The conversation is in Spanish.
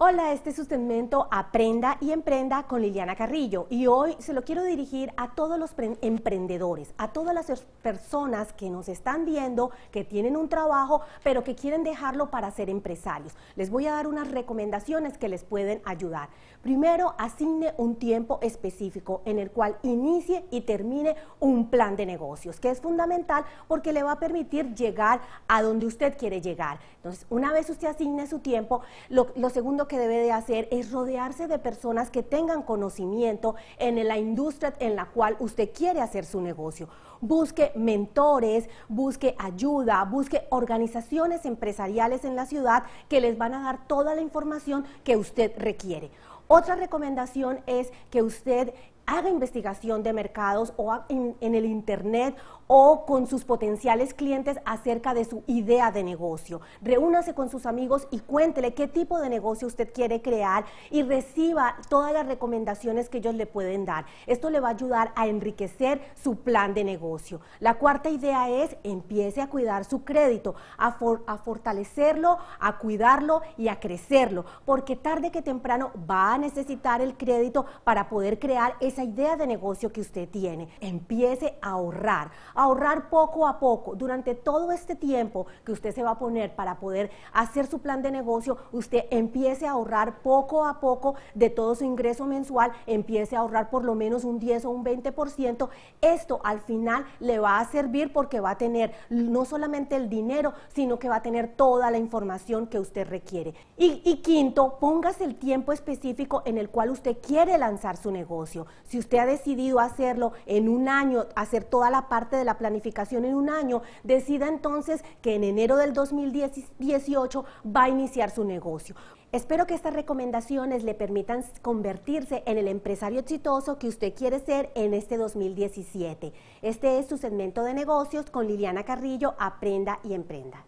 Hola, este es su segmento Aprenda y Emprenda con Liliana Carrillo y hoy se lo quiero dirigir a todos los emprendedores, a todas las personas que nos están viendo, que tienen un trabajo, pero que quieren dejarlo para ser empresarios. Les voy a dar unas recomendaciones que les pueden ayudar. Primero, asigne un tiempo específico en el cual inicie y termine un plan de negocios, que es fundamental porque le va a permitir llegar a donde usted quiere llegar. Entonces, una vez usted asigne su tiempo, lo, lo segundo que debe de hacer es rodearse de personas que tengan conocimiento en la industria en la cual usted quiere hacer su negocio. Busque mentores, busque ayuda, busque organizaciones empresariales en la ciudad que les van a dar toda la información que usted requiere. Otra recomendación es que usted haga investigación de mercados o en, el Internet o con sus potenciales clientes acerca de su idea de negocio. Reúnase con sus amigos y cuéntele qué tipo de negocio usted quiere crear y reciba todas las recomendaciones que ellos le pueden dar. Esto le va a ayudar a enriquecer su plan de negocio. La cuarta idea es empiece a cuidar su crédito, a, a fortalecerlo, a cuidarlo y a crecerlo, porque tarde que temprano va a necesitar el crédito para poder crear ese esa idea de negocio que usted tiene. Empiece a ahorrar, ahorrar poco a poco. Durante todo este tiempo que usted se va a poner para poder hacer su plan de negocio, usted empiece a ahorrar poco a poco de todo su ingreso mensual, empiece a ahorrar por lo menos un 10 o un 20%. Esto al final le va a servir porque va a tener no solamente el dinero, sino que va a tener toda la información que usted requiere. Y, y quinto, póngase el tiempo específico en el cual usted quiere lanzar su negocio. Si usted ha decidido hacerlo en un año, hacer toda la parte de la planificación en un año, decida entonces que en enero del 2018 va a iniciar su negocio. Espero que estas recomendaciones le permitan convertirse en el empresario exitoso que usted quiere ser en este 2017. Este es su segmento de negocios con Liliana Carrillo, Aprenda y Emprenda.